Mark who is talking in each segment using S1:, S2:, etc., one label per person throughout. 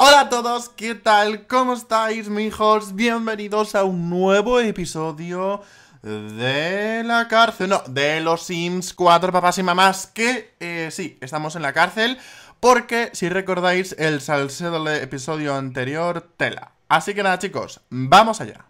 S1: Hola a todos, ¿qué tal? ¿Cómo estáis, mijos? Bienvenidos a un nuevo episodio de la cárcel. No, de los Sims 4, papás y mamás, que eh, sí, estamos en la cárcel. Porque, si recordáis, el salsedo del episodio anterior, tela. Así que nada, chicos, vamos allá.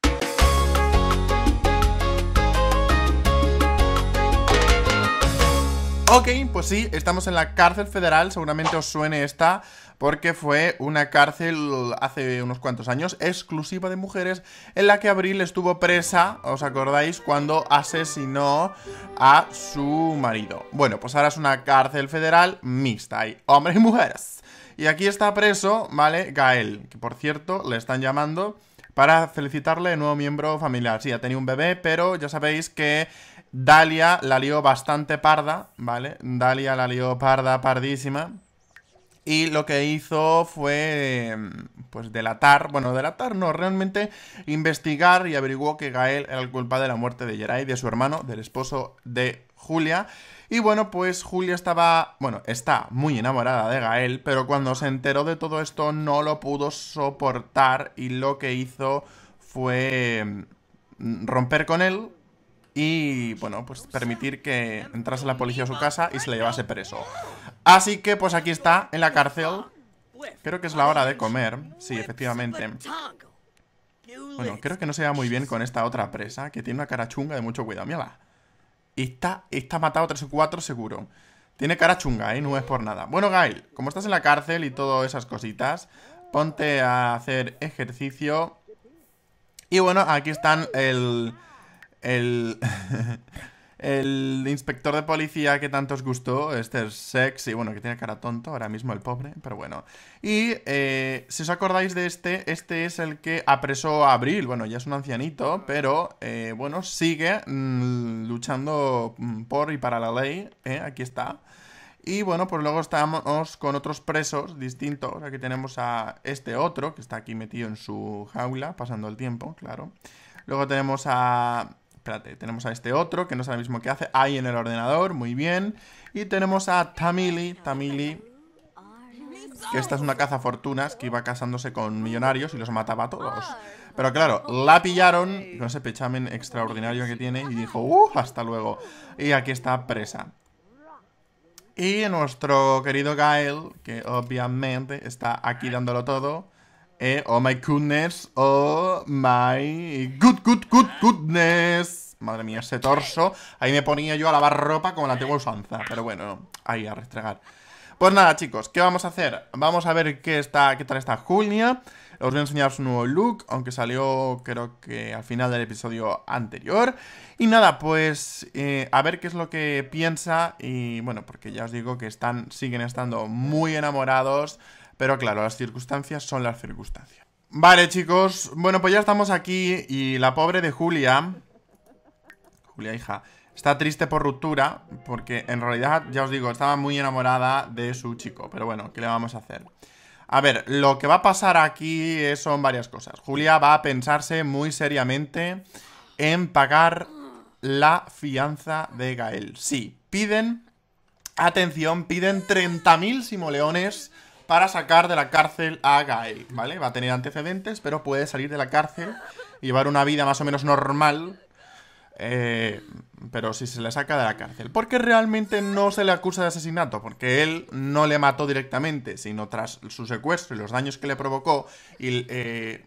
S1: Ok, pues sí, estamos en la cárcel federal, seguramente os suene esta porque fue una cárcel hace unos cuantos años exclusiva de mujeres en la que Abril estuvo presa, ¿os acordáis? Cuando asesinó a su marido. Bueno, pues ahora es una cárcel federal mixta, hay hombres y mujeres. Y aquí está preso, ¿vale? Gael, que por cierto le están llamando para felicitarle de nuevo miembro familiar. Sí, ha tenido un bebé, pero ya sabéis que Dalia la lió bastante parda, ¿vale? Dalia la lió parda, pardísima y lo que hizo fue em, pues delatar, bueno, delatar no, realmente investigar y averiguó que Gael era el culpable de la muerte de Jeray de su hermano, del esposo de Julia. Y bueno, pues Julia estaba, bueno, está muy enamorada de Gael, pero cuando se enteró de todo esto no lo pudo soportar y lo que hizo fue em, romper con él, y bueno, pues permitir que entrase la policía a su casa y se le llevase preso. Así que pues aquí está, en la cárcel. Creo que es la hora de comer, sí, efectivamente. Bueno, creo que no se va muy bien con esta otra presa, que tiene una cara chunga de mucho cuidado, mírala. Está, está matado tres o cuatro, seguro. Tiene cara chunga, ¿eh? No es por nada. Bueno, Gail, como estás en la cárcel y todas esas cositas, ponte a hacer ejercicio. Y bueno, aquí están el el, el inspector de policía que tanto os gustó, este es sexy, bueno, que tiene cara tonto ahora mismo el pobre, pero bueno. Y eh, si os acordáis de este, este es el que apresó a Abril, bueno, ya es un ancianito, pero eh, bueno, sigue mm, luchando mm, por y para la ley, eh, aquí está. Y bueno, pues luego estamos con otros presos distintos. Aquí tenemos a este otro, que está aquí metido en su jaula, pasando el tiempo, claro. Luego tenemos a tenemos a este otro, que no sabe mismo que hace, ahí en el ordenador, muy bien. Y tenemos a Tamili, Tamili, que esta es una caza fortunas que iba casándose con millonarios y los mataba a todos. Pero claro, la pillaron con ese pechamen extraordinario que tiene y dijo, ¡uh! Hasta luego. Y aquí está presa. Y nuestro querido Gael, que obviamente está aquí dándolo todo. Eh, oh my goodness, oh my good, good, good, goodness. Madre mía, ese torso. Ahí me ponía yo a lavar ropa como la antigua usanza. Pero bueno, ahí a restregar. Pues nada, chicos, ¿qué vamos a hacer? Vamos a ver qué, está, qué tal está Julia. Os voy a enseñar su nuevo look, aunque salió creo que al final del episodio anterior. Y nada, pues eh, a ver qué es lo que piensa. Y bueno, porque ya os digo que están, siguen estando muy enamorados. Pero claro, las circunstancias son las circunstancias. Vale, chicos. Bueno, pues ya estamos aquí y la pobre de Julia... Julia, hija. Está triste por ruptura, porque en realidad, ya os digo, estaba muy enamorada de su chico. Pero bueno, ¿qué le vamos a hacer? A ver, lo que va a pasar aquí eh, son varias cosas. Julia va a pensarse muy seriamente en pagar la fianza de Gael. Sí, piden, atención, piden 30.000 simoleones para sacar de la cárcel a Guy, ¿vale? Va a tener antecedentes, pero puede salir de la cárcel y llevar una vida más o menos normal eh, pero si se le saca de la cárcel. Porque realmente no se le acusa de asesinato, porque él no le mató directamente, sino tras su secuestro y los daños que le provocó, y, eh,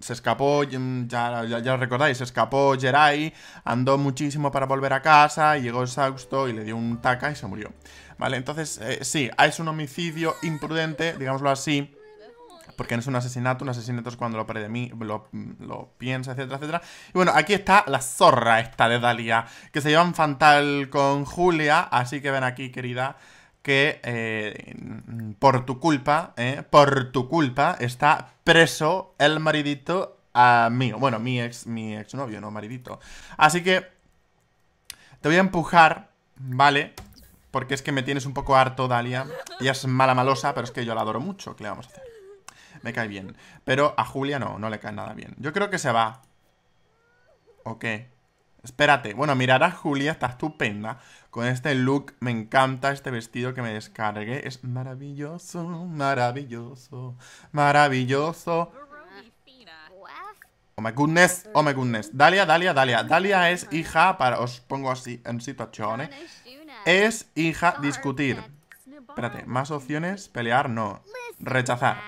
S1: se escapó, mm, ya, ya, recordáis, se escapó Jerai, andó muchísimo para volver a casa, llegó el exhausto y le dio un taca y se murió. Vale, entonces eh, sí, es un homicidio imprudente, digámoslo así, porque no es un asesinato, un asesinato es cuando lo de mí, lo piensa, etcétera, etcétera. Y bueno, aquí está la zorra esta de Dalia, que se un Fantal con Julia, así que ven aquí, querida, que eh, por tu culpa, eh, por tu culpa, está preso el maridito ah, mío. Bueno, mi ex, mi ex novio, no maridito. Así que te voy a empujar, ¿vale? Porque es que me tienes un poco harto, Dalia. Ella es mala malosa, pero es que yo la adoro mucho. ¿Qué le vamos a hacer? me cae bien. Pero a Julia no, no le cae nada bien. Yo creo que se va. ¿Ok? Espérate. Bueno, mirar a Julia está estupenda. Con este look me encanta este vestido que me descargué. Es maravilloso, maravilloso, maravilloso. Oh my goodness, oh my goodness. Dalia, Dalia, Dalia. Dalia es hija, para os pongo así en situaciones. ¿eh? Es hija discutir. Espérate, más opciones, pelear, no. Rechazar.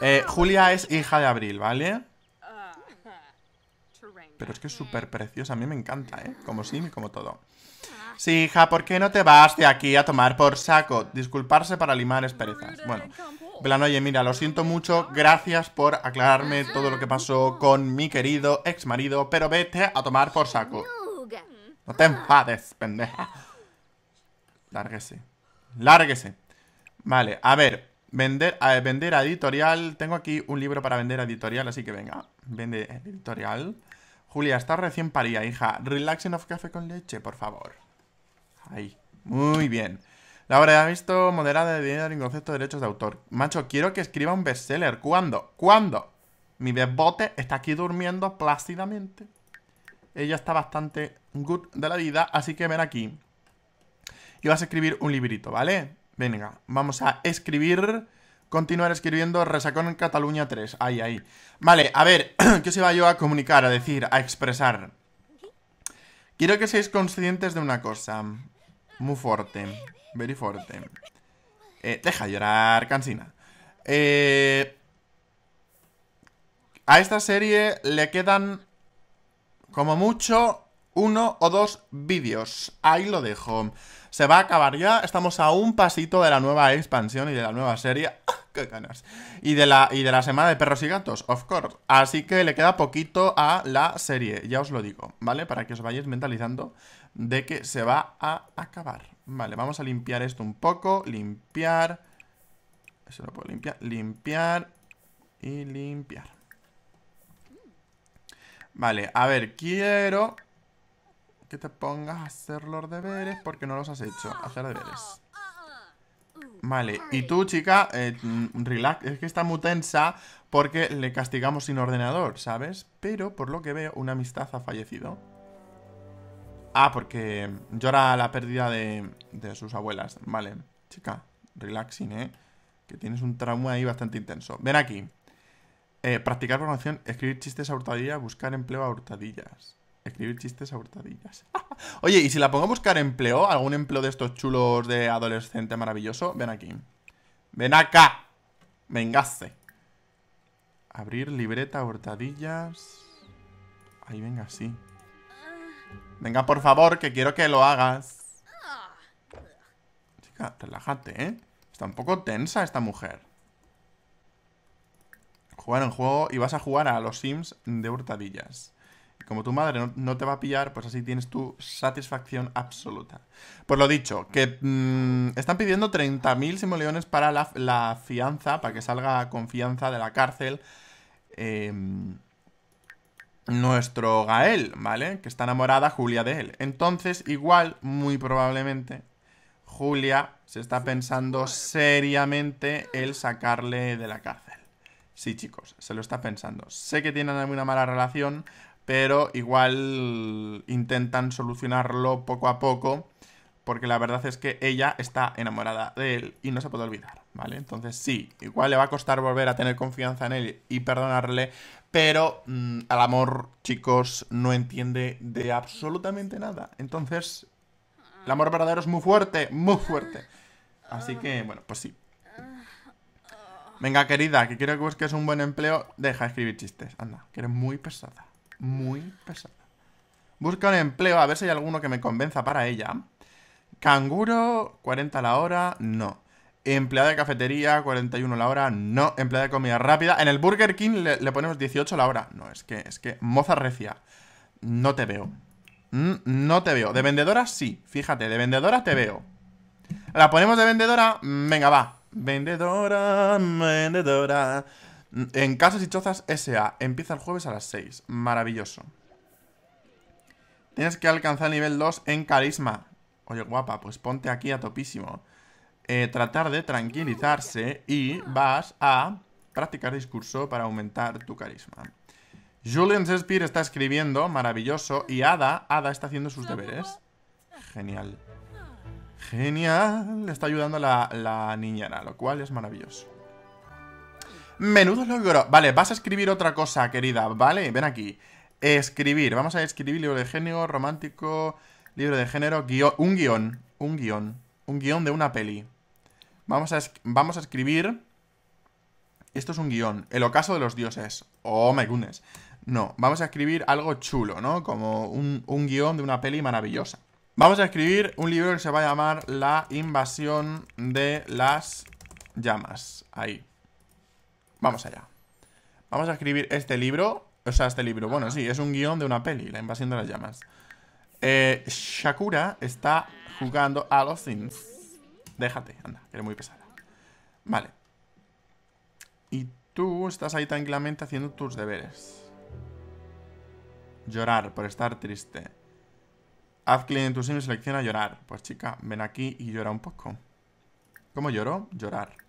S1: Eh, Julia es hija de Abril, ¿vale? Pero es que es súper preciosa, a mí me encanta, ¿eh? Como Sim y como todo. Sí, hija, ¿por qué no te vas de aquí a tomar por saco? Disculparse para limar es perezas. Bueno, oye, mira, lo siento mucho, gracias por aclararme todo lo que pasó con mi querido ex marido, pero vete a tomar por saco. No te enfades, pendeja. Lárguese. Lárguese. Vale, a ver. Vender a, vender a editorial. Tengo aquí un libro para vender a editorial, así que venga, vende editorial. Julia, estás recién parida, hija. Relaxing of café con leche, por favor. Ahí. Muy bien. La obra ha visto moderada de dinero en concepto de derechos de autor. Macho, quiero que escriba un bestseller. ¿Cuándo? ¿Cuándo? Mi bebote está aquí durmiendo plácidamente. Ella está bastante good de la vida, así que ven aquí. Y vas a escribir un librito, ¿vale? Venga, vamos a escribir... Continuar escribiendo Resacón en Cataluña 3. Ahí, ahí. Vale, a ver, ¿qué os iba yo a comunicar, a decir, a expresar? Quiero que seáis conscientes de una cosa. Muy fuerte. Very fuerte. Eh, deja llorar, cansina. Eh, a esta serie le quedan como mucho uno o dos vídeos. Ahí lo dejo. Se va a acabar ya. Estamos a un pasito de la nueva expansión y de la nueva serie. ¡Ah, ¡Qué ganas! Y de, la, y de la semana de perros y gatos, of course. Así que le queda poquito a la serie, ya os lo digo, ¿vale? Para que os vayáis mentalizando de que se va a acabar. Vale, vamos a limpiar esto un poco. Limpiar. Eso lo puedo limpiar. Limpiar. Y limpiar. Vale, a ver, quiero que te pongas a hacer los deberes porque no los has hecho. Hacer deberes. Vale, y tú, chica, eh, mm, relax. Es que está muy tensa porque le castigamos sin ordenador, ¿sabes? Pero, por lo que veo, una amistad ha fallecido. Ah, porque llora la pérdida de, de sus abuelas. Vale, chica, relaxing, ¿eh? Que tienes un trauma ahí bastante intenso. Ven aquí. Eh, practicar formación. escribir chistes a hurtadillas, buscar empleo a hurtadillas. Escribir chistes a hurtadillas. Oye, y si la pongo a buscar empleo, algún empleo de estos chulos de adolescente maravilloso, ven aquí. Ven acá. Vengase. Abrir libreta a hurtadillas. Ahí venga, sí. Venga, por favor, que quiero que lo hagas. Chica, relájate, ¿eh? Está un poco tensa esta mujer. Jugar en juego y vas a jugar a los Sims de hurtadillas como tu madre no, te va a pillar, pues así tienes tu satisfacción absoluta. Por pues lo dicho, que mm, están pidiendo 30.000 simoleones para la, fianza, para que salga con fianza de la cárcel. Em, nuestro Gael, ¿vale? Que está enamorada Julia de él. Entonces, igual, muy probablemente, Julia se está pensando seriamente el sacarle de la cárcel. Sí, chicos, se lo está pensando. Sé que tienen una mala relación, pero igual intentan solucionarlo poco a poco, porque la verdad es que ella está enamorada de él y no se puede olvidar, ¿vale? Entonces sí, igual le va a costar volver a tener confianza en él y perdonarle, pero mm, al amor, chicos, no entiende de absolutamente nada. Entonces, el amor verdadero es muy fuerte, muy fuerte. Así que, bueno, pues sí. Venga, querida, que quiero que busques un buen empleo, deja de escribir chistes. Anda, que eres muy pesada muy pesada. Busca un empleo, a ver si hay alguno que me convenza para ella. Canguro, 40 la hora, no. Empleada de cafetería, 41 la hora, no. Empleada de comida rápida. En el Burger King le, ponemos 18 la hora. No, es que, es que, moza recia. No te veo. Mm, no te veo. De vendedora, sí. Fíjate, de vendedora te veo. ¿La ponemos de vendedora? Venga, va. Vendedora, vendedora. En Casas y Chozas SA. Empieza el jueves a las 6. Maravilloso. Tienes que alcanzar nivel 2 en carisma. Oye, guapa, pues ponte aquí a topísimo. Eh, tratar de tranquilizarse y vas a practicar discurso para aumentar tu carisma. Julian Spear está escribiendo, maravilloso, y Ada, Ada está haciendo sus deberes. Genial. Genial. Le está ayudando la, la niñera, lo cual es maravilloso. Menudo logro. Vale, vas a escribir otra cosa, querida. Vale, ven aquí. Escribir. Vamos a escribir libro de género, romántico, libro de género, guión, un guión. Un guión. Un guión de una peli. Vamos a, escribir... Esto es un guión. El ocaso de los dioses. Oh, my goodness. No, vamos a escribir algo chulo, ¿no? Como un, un guión de una peli maravillosa. Vamos a escribir un libro que se va a llamar La invasión de las llamas. Ahí. Vamos allá. Vamos a escribir este libro. O sea, este libro. Bueno, sí, es un guión de una peli, La invasión de las llamas. Eh, Shakura está jugando a los Sims. Déjate, anda, que eres muy pesada. Vale. Y tú estás ahí tranquilamente haciendo tus deberes. Llorar por estar triste. Haz clic en tu sim y selecciona llorar. Pues chica, ven aquí y llora un poco. ¿Cómo lloro? Llorar.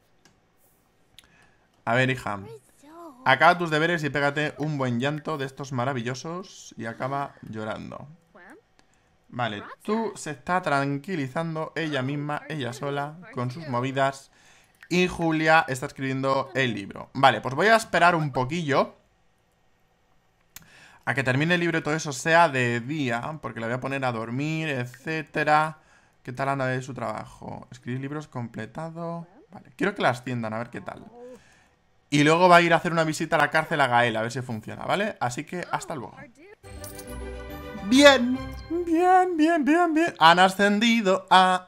S1: A ver, hija. Acaba tus deberes y pégate un buen llanto de estos maravillosos y acaba llorando. Vale, tú se está tranquilizando ella misma, ella sola, con sus movidas. Y Julia está escribiendo el libro. Vale, pues voy a esperar un poquillo a que termine el libro y todo eso sea de día, porque la voy a poner a dormir, etcétera. ¿Qué tal anda de su trabajo? Escribir libros completado. Vale, quiero que la asciendan a ver qué tal. Y luego va a ir a hacer una visita a la cárcel a Gael, a ver si funciona, ¿vale? Así que hasta oh, luego. Bien, bien, bien, bien, bien. Han ascendido a...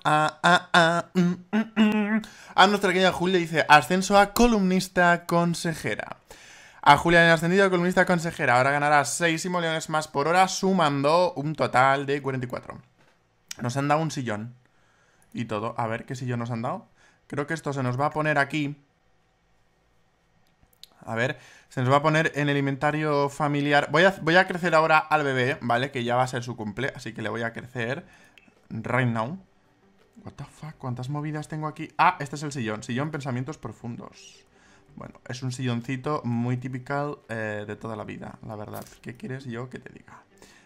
S1: Mm, mm, mm. a, nuestra querida Julia dice, ascenso a columnista consejera. A Julia han ascendido a columnista consejera. Ahora ganará 6 simoleones más por hora, sumando un total de 44. Nos han dado un sillón. Y todo. A ver, ¿qué sillón nos han dado? Creo que esto se nos va a poner aquí a ver, se nos va a poner en el inventario familiar. Voy a, voy a crecer ahora al bebé, ¿vale? Que ya va a ser su cumple, así que le voy a crecer right now. What ¿cuántas movidas tengo aquí? Ah, este es el sillón, sillón pensamientos profundos. Bueno, es un silloncito muy típico eh, de toda la vida, la verdad. ¿Qué quieres yo que te diga?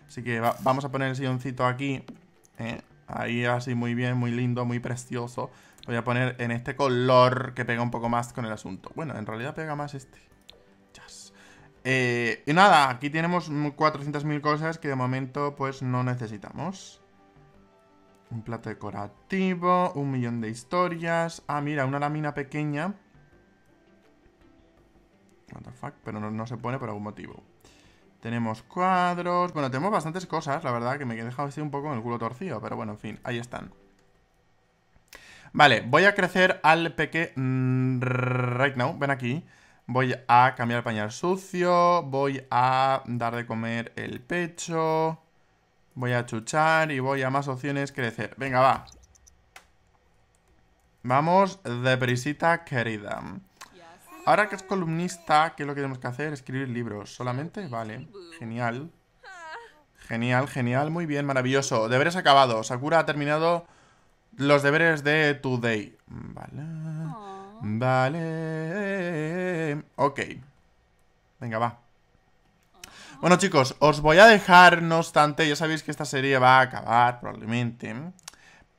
S1: Así que vamos a poner el silloncito aquí, eh, Ahí así muy bien, muy lindo, muy precioso Voy a poner en este color que pega un poco más con el asunto. Bueno, en realidad pega más este. Eh, y nada, aquí tenemos 400.000 cosas que de momento pues no necesitamos. Un plato decorativo, un millón de historias. Ah, mira, una lámina pequeña. What fuck, pero no, no se pone por algún motivo. Tenemos cuadros... Bueno, tenemos bastantes cosas, la verdad, que me he dejado así un poco en el culo torcido. Pero bueno, en fin, ahí están. Vale, voy a crecer al peque... Mm, right now, ven aquí. Voy a cambiar el pañal sucio, voy a dar de comer el pecho, voy a chuchar y voy a más opciones crecer. Venga, va. Vamos, deprisita querida. Ahora que es columnista, ¿qué es lo que tenemos que hacer? Escribir libros. ¿Solamente? Vale, genial. Genial, genial, muy bien, maravilloso. Deberes acabados. Sakura ha terminado los deberes de Today. Vale. Vale. Ok. Venga, va. Bueno, chicos, os voy a dejar, no obstante, ya sabéis que esta serie va a acabar, probablemente.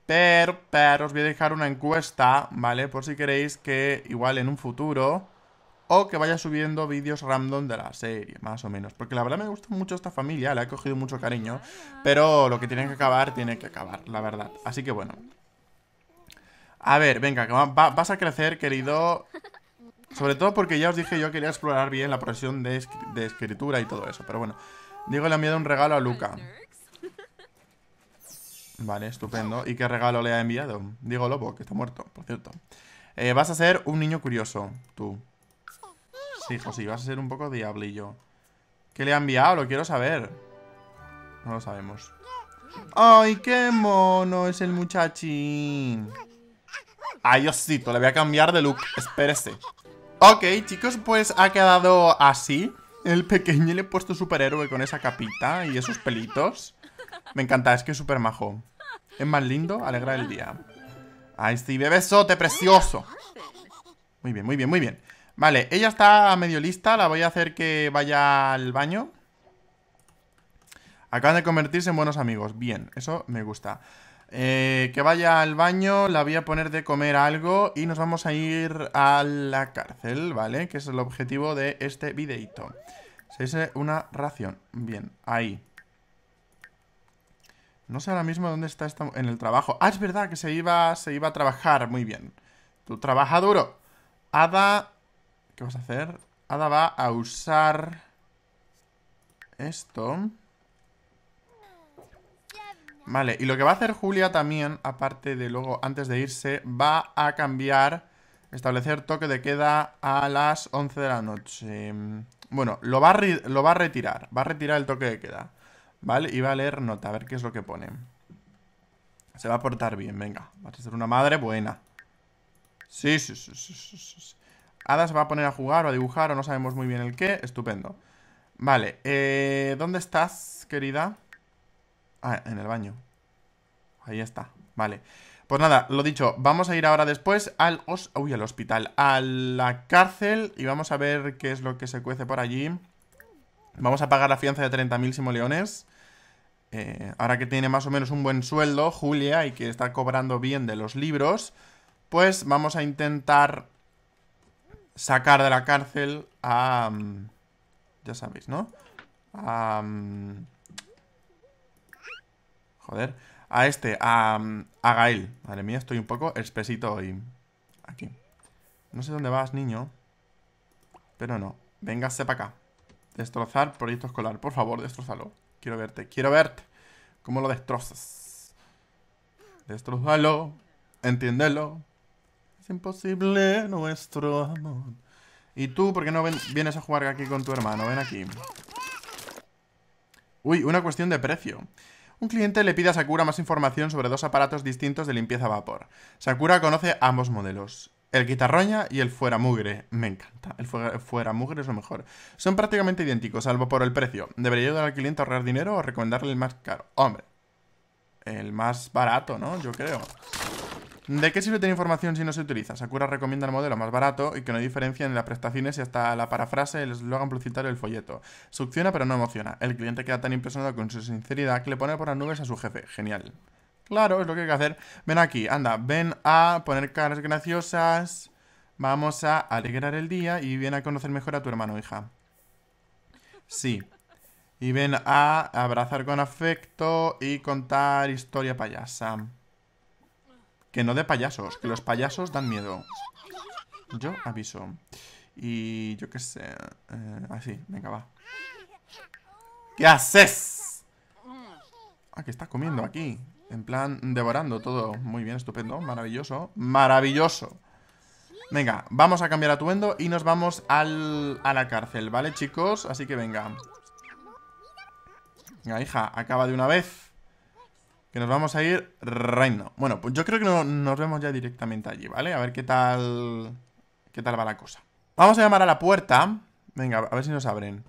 S1: Pero, pero, os voy a dejar una encuesta, ¿vale? Por si queréis que igual en un futuro... O que vaya subiendo vídeos random de la serie, más o menos. Porque la verdad me gusta mucho esta familia, la he cogido mucho cariño. Ah. Pero lo que tiene que acabar, tiene que acabar, la verdad. Así que bueno, a ver, venga, vas a crecer, querido. Sobre todo porque ya os dije yo quería explorar bien la profesión de, escritura y todo eso. Pero bueno, digo le ha enviado un regalo a Luca. Vale, estupendo. ¿Y qué regalo le ha enviado? Digo Lobo, que está muerto, por cierto. Eh, vas a ser un niño curioso, tú. Sí, José, vas a ser un poco diablillo. ¿Qué le ha enviado? Lo quiero saber. No lo sabemos. ¡Ay, qué mono es el muchachín! ¡Ay, ah, osito! le voy a cambiar de look, espérese. Ok, chicos, pues ha quedado así. El pequeño le he puesto superhéroe con esa capita y esos pelitos. Me encanta, es que es súper majo. Es más lindo, alegra el día. Ahí sí, bebesote precioso. Muy bien, muy bien, muy bien. Vale, ella está medio lista, la voy a hacer que vaya al baño. Acaban de convertirse en buenos amigos. Bien, eso me gusta. Eh, que vaya al baño, la voy a poner de comer algo y nos vamos a ir a la cárcel, ¿vale? Que es el objetivo de este videito. Se dice una ración. Bien, ahí. No sé ahora mismo dónde está esta... En el trabajo. Ah, es verdad que se iba, se iba a trabajar. Muy bien. Tú trabaja duro. Ada... ¿Qué vas a hacer? Ada va a usar... Esto... Vale, y lo que va a hacer Julia también, aparte de luego, antes de irse, va a cambiar, establecer toque de queda a las 11 de la noche. Bueno, lo va a, lo va a retirar, va a retirar el toque de queda. ¿Vale? Y va a leer nota, a ver qué es lo que pone. Se va a portar bien, venga. Va a ser una madre buena. Sí, sí, sí, sí, sí. Ada se va a poner a jugar o a dibujar o no sabemos muy bien el qué. Estupendo. Vale, eh, ¿dónde estás, querida? Ah, en el baño. Ahí está, vale. Pues nada, lo dicho, vamos a ir ahora después al, Uy, al hospital, a la cárcel y vamos a ver qué es lo que se cuece por allí. Vamos a pagar la fianza de 30.000 simoleones. Eh, ahora que tiene más o menos un buen sueldo, Julia, y que está cobrando bien de los libros, pues vamos a intentar sacar de la cárcel a... Mm, ya sabéis, ¿no? A... Mm, a este, mm, a, Gael. Madre mía, estoy un poco espesito hoy. Aquí. No sé dónde vas, niño. Pero no. Véngase para acá. Destrozar proyecto escolar. Por favor, destrozalo. Quiero verte. Quiero verte. ¿Cómo lo destrozas? Destrozalo. Entiéndelo. Es imposible nuestro amor. ¿Y tú por qué no vienes a jugar aquí con tu hermano? Ven aquí. Uy, una cuestión de precio. Un cliente le pide a Sakura más información sobre dos aparatos distintos de limpieza a vapor. Sakura conoce ambos modelos. El guitarroña y el fuera mugre. Me encanta. El fuera, mugre es lo mejor. Son prácticamente idénticos, salvo por el precio. ¿Debería ayudar al cliente a ahorrar dinero o recomendarle el más caro? Hombre. El más barato, ¿no? Yo creo. ¿De qué sirve tener información si no se utiliza? Sakura recomienda el modelo más barato y que no diferencia en las prestaciones y hasta la parafrase, el eslogan publicitario el folleto. Succiona pero no emociona. El cliente queda tan impresionado con su sinceridad que le pone por las nubes a su jefe. Genial. Claro, es lo que hay que hacer. Ven aquí, anda, ven a poner caras graciosas. Vamos a alegrar el día y ven a conocer mejor a tu hermano, hija. Sí. Y ven a abrazar con afecto y contar historia payasa. Que no de payasos, que los payasos dan miedo. Yo aviso. Y yo qué sé. Eh, así, venga, va. ¿Qué haces? Ah, que está comiendo aquí. En plan, devorando todo. Muy bien, estupendo, maravilloso. Maravilloso. Venga, vamos a cambiar atuendo y nos vamos a la cárcel, ¿vale, chicos? Así que venga. Venga, hija, acaba de una vez que nos vamos a ir reino. Bueno, pues yo creo que nos vemos ya directamente allí, ¿vale? A ver qué tal, qué tal va la cosa. Vamos a llamar a la puerta. Venga, a ver si nos abren.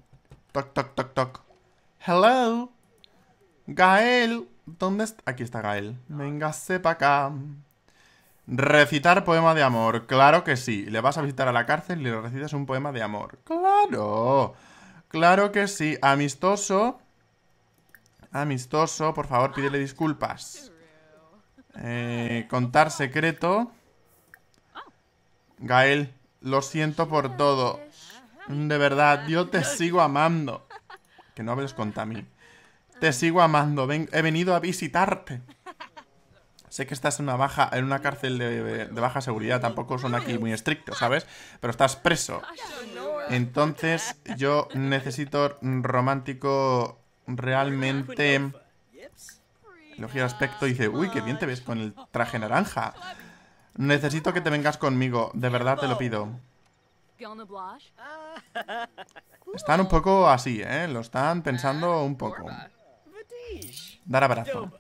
S1: Toc, toc, toc, toc. Hello. Gael. ¿Dónde está? Aquí está Gael. Venga, sepa acá. Recitar poema de amor. Claro que sí. Le vas a visitar a la cárcel y le recitas un poema de amor. Claro. Claro que sí. Amistoso. Amistoso, por favor, pídele disculpas. Eh, contar secreto. Gael, lo siento por todo. De verdad, yo te sigo amando. Que no hables con mí. Te sigo amando. he venido a visitarte. Sé que estás en una baja, en una cárcel de, de baja seguridad. Tampoco son aquí muy estrictos, ¿sabes? Pero estás preso. Entonces, yo necesito romántico realmente elogia el aspecto y dice, uy, qué bien te ves con el traje naranja. Necesito que te vengas conmigo, de verdad te lo pido. Están un poco así, ¿eh? Lo están pensando un poco. Dar abrazo.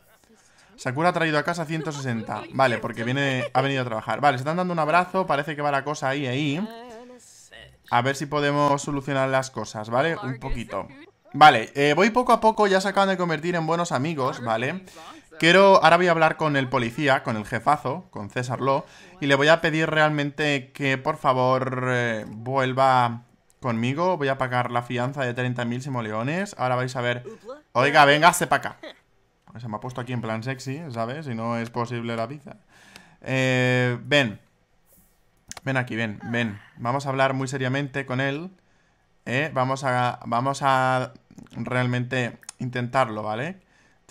S1: Sakura ha traído a casa 160. Vale, porque viene, ha venido a trabajar. Vale, se están dando un abrazo. Parece que va la cosa ahí, ahí. A ver si podemos solucionar las cosas, ¿vale? Un poquito. Vale, eh, voy poco a poco, ya se acaban de convertir en buenos amigos, ¿vale? Quiero, ahora voy a hablar con el policía, con el jefazo, con César Lo, y le voy a pedir realmente que por favor eh, vuelva conmigo. Voy a pagar la fianza de 30.000 simoleones. Ahora vais a ver... Oiga, venga sepa acá. Se me ha puesto aquí en plan sexy, ¿sabes? Si no es posible la pizza. Eh, ven. Ven aquí, ven, ven. Vamos a hablar muy seriamente con él. Eh, vamos a... Vamos a realmente intentarlo, ¿vale?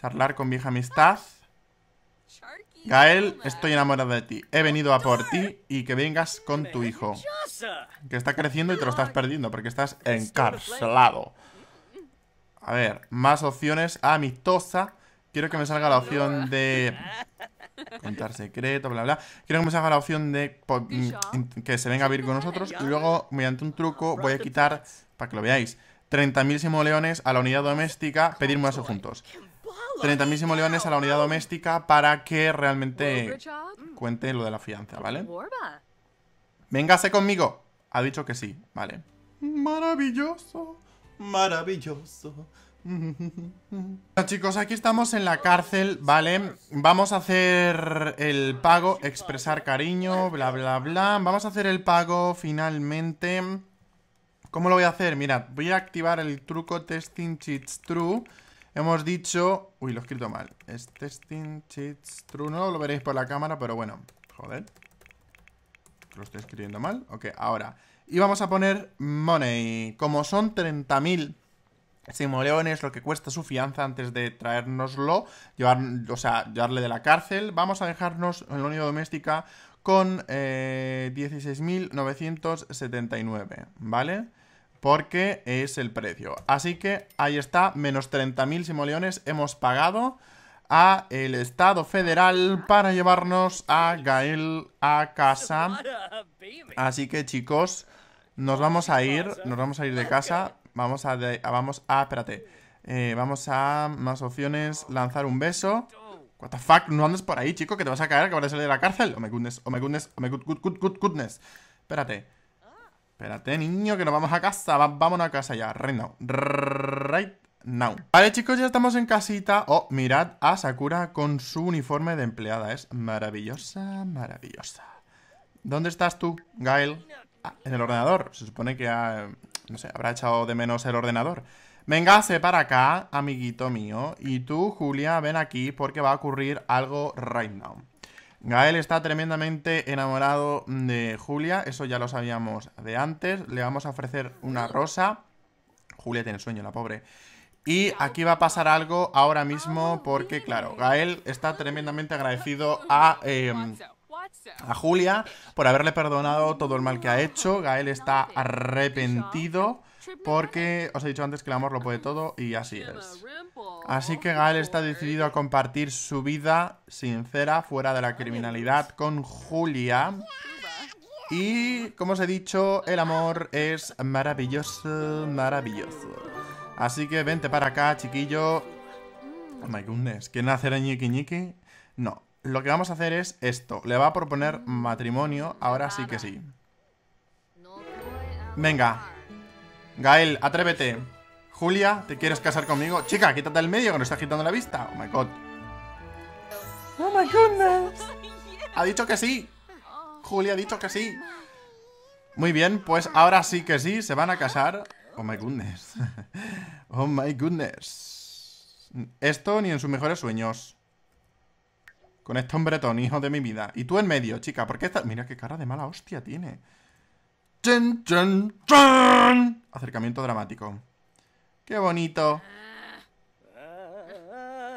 S1: Charlar con vieja amistad. Gael, estoy enamorado de ti. He venido a por ti y que vengas con tu hijo. Que está creciendo y te lo estás perdiendo porque estás encarcelado. A ver, más opciones. Amistosa. Quiero que me salga la opción de... Contar secreto, bla, bla. Quiero que me salga la opción de... Que se venga a vivir con nosotros. Y luego, mediante un truco, voy a quitar... Para que lo veáis. 30.000 simoleones a la unidad doméstica, pedir más juntos. 30.000 simoleones a la unidad doméstica para que realmente mm. cuente lo de la fianza, ¿vale? Véngase conmigo. Ha dicho que sí, vale. Maravilloso, maravilloso. chicos, aquí estamos en la cárcel, ¿vale? Vamos a hacer el pago, expresar cariño, bla, bla, bla. Vamos a hacer el pago finalmente. ¿Cómo lo voy a hacer? Mira, voy a activar el truco testing cheats true. Hemos dicho... Uy, lo he escrito mal. Es testing cheats true. No lo veréis por la cámara, pero bueno. Joder. Lo estoy escribiendo mal. Ok, ahora. Y vamos a poner money. Como son 30.000 simoleones, lo que cuesta su fianza antes de traérnoslo, llevar, o sea, llevarle de la cárcel, vamos a dejarnos en la unidad doméstica con eh, 16.979, ¿vale? porque es el precio. Así que ahí está, menos 30.000 simoleones hemos pagado a el Estado Federal para llevarnos a Gael a casa. Así que chicos, nos vamos a ir, nos vamos a ir de casa. Vamos a, vamos a, espérate, eh, vamos a más opciones, lanzar un beso. What the fuck, no andes por ahí, chico, que te vas a caer, que vas a salir de la cárcel. Oh me goodness, oh me goodness, oh me good, good, good, goodness. Espérate. Espérate, niño, que nos vamos a casa. vámonos a casa ya. Right now. Right now. Vale, chicos, ya estamos en casita. Oh, mirad a Sakura con su uniforme de empleada. Es maravillosa, maravillosa. ¿Dónde estás tú, Gail? Ah, en el ordenador. Se supone que, ha, ah, no sé, habrá echado de menos el ordenador. Venga, Vengase para acá, amiguito mío. Y tú, Julia, ven aquí porque va a ocurrir algo right now. Gael está tremendamente enamorado de Julia, eso ya lo sabíamos de antes. Le vamos a ofrecer una rosa. Julia tiene sueño, la pobre. Y aquí va a pasar algo ahora mismo porque, claro, Gael está tremendamente agradecido a... Em, a Julia por haberle perdonado todo el mal que ha hecho. Gael está arrepentido porque os he dicho antes que el amor lo puede todo y así es. Así que oh, Gael está decidido a compartir su vida sincera fuera de la criminalidad con Julia. Y como os he dicho, el amor es maravilloso, maravilloso. Así que vente para acá, chiquillo. Oh my goodness, ¿quieren hacer a ñiqui No, lo que vamos a hacer es esto. Le va a proponer matrimonio, ahora sí que sí. Venga, Gael, atrévete. Julia, ¿te quieres casar conmigo? Chica, quítate del medio que nos está quitando la vista. Oh my god. Oh my goodness. Ha dicho que sí. Julia ha dicho que sí. Muy bien, pues ahora sí que sí, se van a casar. Oh my goodness. oh my goodness. Esto ni en sus mejores sueños. Con este hombretón, hijo de mi vida. Y tú en medio, chica, ¿por qué estás...? Mira qué cara de mala hostia tiene. ¡Chan, Acercamiento dramático. ¡Qué bonito! Ah.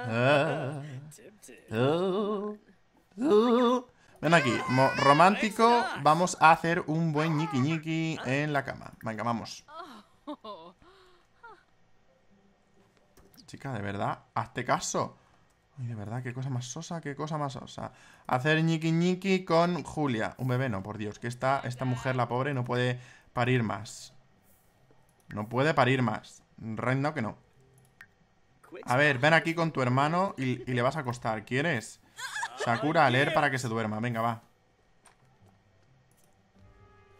S1: Ah. Ah. Ven aquí, romántico. Vamos a hacer un buen ñiqui ñiqui en la cama. Venga, vamos. Chica, de verdad, hazte caso. Ay, de verdad, qué cosa más sosa, qué cosa más sosa. Hacer ñiqui ñiqui con Julia. Un bebé, no, por Dios, que está esta mujer, la pobre, no puede parir más. No puede parir más. Right que no. A ver, ven aquí con tu hermano y, le vas a acostar. ¿Quieres? Sakura, a leer para que se duerma. Venga, va.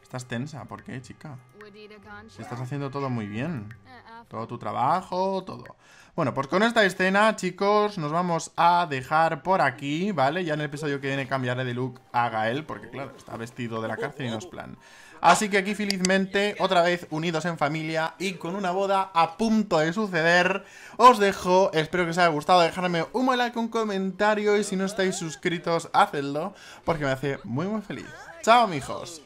S1: Estás tensa. ¿Por qué, chica? Estás haciendo todo muy bien. Todo tu trabajo, todo. Bueno, pues con esta escena, chicos, nos vamos a dejar por aquí, ¿vale? Ya en el episodio que viene cambiaré de look a Gael, porque claro, está vestido de la cárcel y no es plan. Así que aquí felizmente, otra vez unidos en familia y con una boda a punto de suceder, os dejo. Espero que os haya gustado. Dejarme un buen like, un comentario y si no estáis suscritos, hacedlo porque me hace muy muy feliz. Chao, mijos.